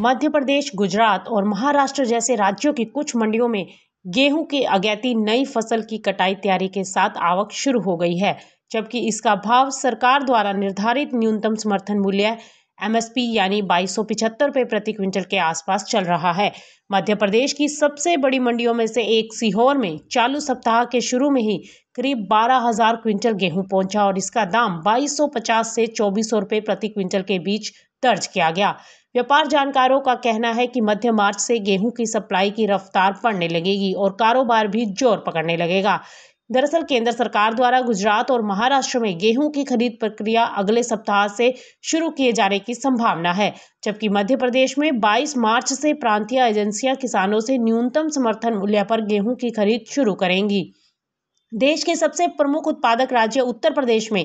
मध्य प्रदेश गुजरात और महाराष्ट्र जैसे राज्यों की कुछ मंडियों में गेहूं के अगैती नई फसल की कटाई तैयारी के साथ आवक शुरू हो गई है जबकि इसका भाव सरकार द्वारा निर्धारित न्यूनतम समर्थन मूल्य एमएसपी यानी बाईस सौ रुपये प्रति क्विंटल के आसपास चल रहा है मध्य प्रदेश की सबसे बड़ी मंडियों में से एक सीहोर में चालू सप्ताह के शुरू में ही करीब बारह हजार क्विंटल गेहूं पहुंचा और इसका दाम 2250 से 2400 रुपये प्रति क्विंटल के बीच दर्ज किया गया व्यापार जानकारों का कहना है कि मध्य मार्च से गेहूं की सप्लाई की रफ्तार बढ़ने लगेगी और कारोबार भी जोर पकड़ने लगेगा दरअसल केंद्र सरकार द्वारा गुजरात और महाराष्ट्र में गेहूं की खरीद प्रक्रिया अगले सप्ताह से शुरू किए जाने की संभावना है जबकि मध्य प्रदेश में 22 मार्च से प्रांतीय एजेंसियां किसानों से न्यूनतम समर्थन मूल्य पर गेहूं की खरीद शुरू करेंगी देश के सबसे प्रमुख उत्पादक राज्य उत्तर प्रदेश में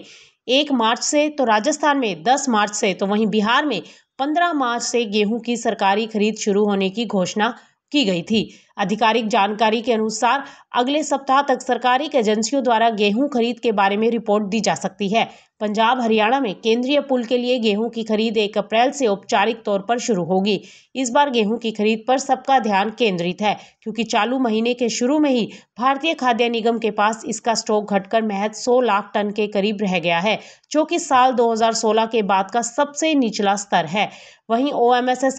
एक मार्च से तो राजस्थान में दस मार्च से तो वहीं बिहार में पंद्रह मार्च से गेहूं की सरकारी खरीद शुरू होने की घोषणा की गई थी आधिकारिक जानकारी के अनुसार अगले सप्ताह तक सरकारी एजेंसियों द्वारा गेहूं खरीद के बारे में रिपोर्ट दी जा सकती है पंजाब हरियाणा में केंद्रीय पुल के लिए गेहूं की खरीद एक अप्रैल से औपचारिक तौर पर शुरू होगी इस बार गेहूं की खरीद पर सबका ध्यान केंद्रित है क्योंकि चालू महीने के शुरू में ही भारतीय खाद्य निगम के पास इसका स्टॉक घटकर महज 100 लाख टन के करीब रह गया है जो कि साल 2016 के बाद का सबसे निचला स्तर है वहीं ओ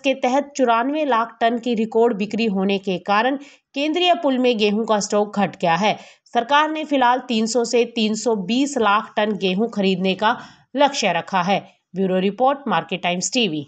के तहत चौरानवे लाख टन की रिकॉर्ड बिक्री होने के कारण केंद्रीय पुल में गेहूं का स्टॉक घट गया है सरकार ने फिलहाल 300 से 320 लाख टन गेहूं खरीदने का लक्ष्य रखा है bureau report Market Times TV